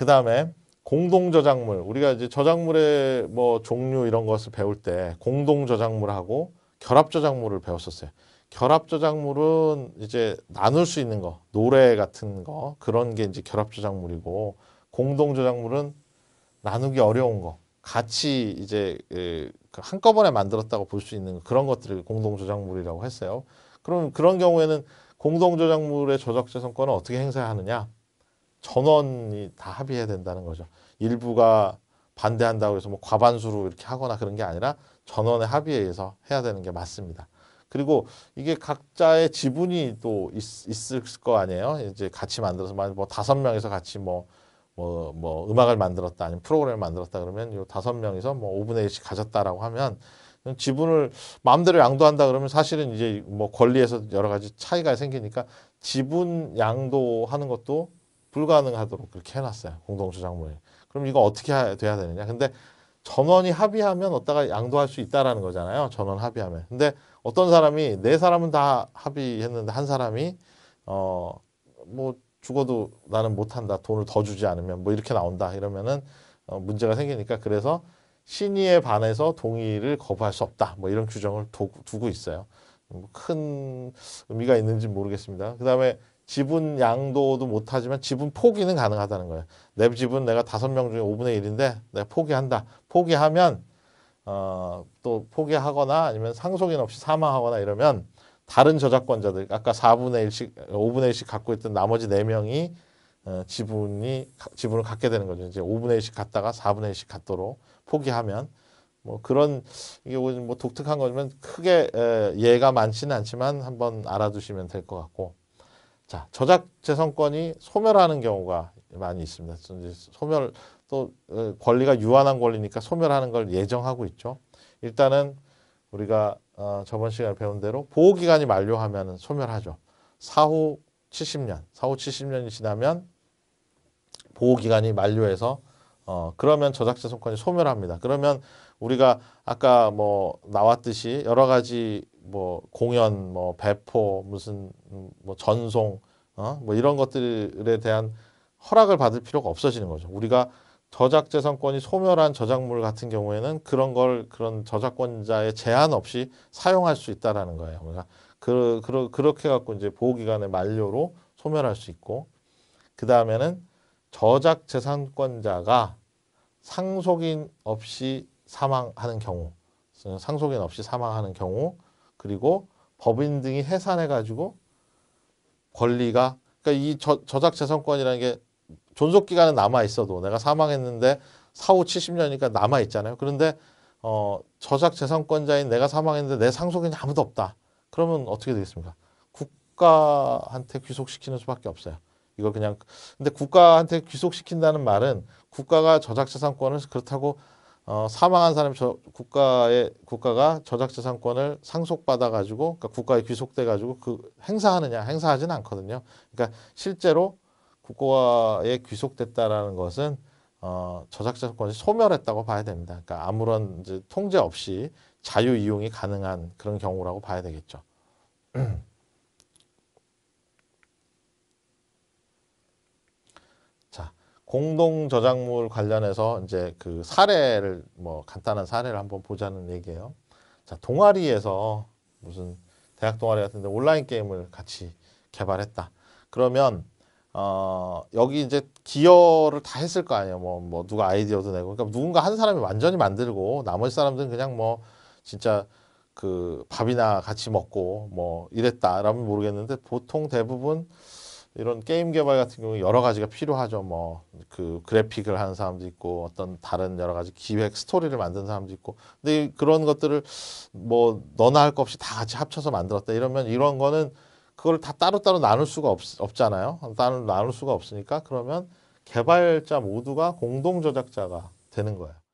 그 다음에 공동 저작물 우리가 이제 저작물의 뭐 종류 이런 것을 배울 때 공동 저작물하고 결합 저작물을 배웠었어요. 결합 저작물은 이제 나눌 수 있는 거 노래 같은 거 그런 게 이제 결합 저작물이고 공동 저작물은 나누기 어려운 거 같이 이제 그 한꺼번에 만들었다고 볼 수 있는 그런 것들을 공동 저작물이라고 했어요. 그럼 그런 경우에는 공동 저작물의 저작재산권을 어떻게 행사하느냐? 전원이 다 합의해야 된다는 거죠. 일부가 반대한다고 해서 뭐 과반수로 이렇게 하거나 그런 게 아니라 전원의 합의에 의해서 해야 되는 게 맞습니다. 그리고 이게 각자의 지분이 또 있, 을거 아니에요. 이제 같이 만들어서 뭐 다섯 명이서 같이 뭐 뭐, 뭐, 음악을 만들었다, 아니면 프로그램을 만들었다 그러면 요 다섯 명이서 뭐 5분의 1씩 가졌다라고 하면 지분을 마음대로 양도한다 그러면 사실은 이제 뭐 권리에서 여러 가지 차이가 생기니까 지분 양도하는 것도 불가능하도록 그렇게 해놨어요. 공동주장물에 그럼 이거 어떻게 해야, 돼야 되느냐. 근데 전원이 합의하면 어디다가 양도할 수 있다라는 거잖아요. 전원 합의하면. 근데 어떤 사람이 네 사람은 다 합의했는데 한 사람이 어 뭐 죽어도 나는 못한다. 돈을 더 주지 않으면 뭐 이렇게 나온다. 이러면은 어, 문제가 생기니까 그래서 신의에 반해서 동의를 거부할 수 없다. 뭐 이런 규정을 두고 있어요. 뭐 큰 의미가 있는지 모르겠습니다. 그 다음에 지분 양도도 못하지만 지분 포기는 가능하다는 거예요. 내 지분 내가 다섯 명 중에 오분의일인데 내가 포기한다. 포기하면 어, 또 포기하거나 아니면 상속인 없이 사망하거나 이러면 다른 저작권자들 아까 사분의일씩오분의일씩 갖고 있던 나머지 네명이 어, 지분이 지분을 갖게 되는 거죠. 이제 오분의일씩 갖다가 사분의일씩 갖도록 포기하면 뭐 그런 이게 뭐 독특한 거지만 크게 에, 예가 많지는 않지만 한번 알아두시면 될 것 같고 자, 저작 재산권이 소멸하는 경우가 많이 있습니다. 소멸 또 어, 권리가 유한한 권리니까 소멸하는 걸 예정하고 있죠. 일단은 우리가 어, 저번 시간에 배운 대로 보호 기간이 만료하면 소멸하죠. 사후 70년, 사후 70년이 지나면 보호 기간이 만료해서 어, 그러면 저작재 소권이 소멸합니다. 그러면 우리가 아까 뭐 나왔듯이 여러 가지 뭐 공연, 뭐 배포, 무슨 음, 뭐 전송, 어? 뭐 이런 것들에 대한 허락을 받을 필요가 없어지는 거죠. 우리가 저작재산권이 소멸한 저작물 같은 경우에는 그런 걸 그런 저작권자의 제한 없이 사용할 수 있다라는 거예요. 그러니까 그, 그, 그렇게 갖고 이제 보호기간의 만료로 소멸할 수 있고 그 다음에는 저작재산권자가 상속인 없이 사망하는 경우 상속인 없이 사망하는 경우 그리고 법인 등이 해산해 가지고 권리가 그러니까 이 저, 저작 재산권이라는 게 존속 기간은 남아 있어도 내가 사망했는데 사후 70년이니까 남아 있잖아요. 그런데 어, 저작 재산권자인 내가 사망했는데 내 상속인이 아무도 없다. 그러면 어떻게 되겠습니까? 국가한테 귀속시키는 수밖에 없어요. 이거 그냥 근데 국가한테 귀속시킨다는 말은 국가가 저작 재산권을 그렇다고 어, 사망한 사람이 저, 국가의 국가가 저작재산권을 상속받아 가지고 그러니까 국가에 귀속돼 가지고 그 행사하느냐 행사하지는 않거든요. 그러니까 실제로 국가에 귀속됐다라는 것은 어, 저작자산권이 소멸했다고 봐야 됩니다. 그러니까 아무런 이제 통제 없이 자유 이용이 가능한 그런 경우라고 봐야 되겠죠. 공동 저작물 관련해서 이제 그 사례를 뭐 간단한 사례를 한번 보자는 얘기예요. 자, 동아리에서 무슨 대학 동아리 같은데 온라인 게임을 같이 개발했다. 그러면 어, 여기 이제 기여를 다 했을 거 아니에요. 뭐, 뭐, 누가 아이디어도 내고. 그러니까 누군가 한 사람이 완전히 만들고, 나머지 사람들은 그냥 뭐, 진짜 그 밥이나 같이 먹고, 뭐, 이랬다라면 모르겠는데, 보통 대부분 이런 게임 개발 같은 경우 여러 가지가 필요하죠. 뭐 그 그래픽을 하는 사람도 있고 어떤 다른 여러 가지 기획 스토리를 만든 사람도 있고. 근데 그런 것들을 뭐 너나 할 것 없이 다 같이 합쳐서 만들었다 이러면 이런 거는 그걸 다 따로따로 나눌 수가 없, 없잖아요. 따로 나눌 수가 없으니까 그러면 개발자 모두가 공동 저작자가 되는 거예요.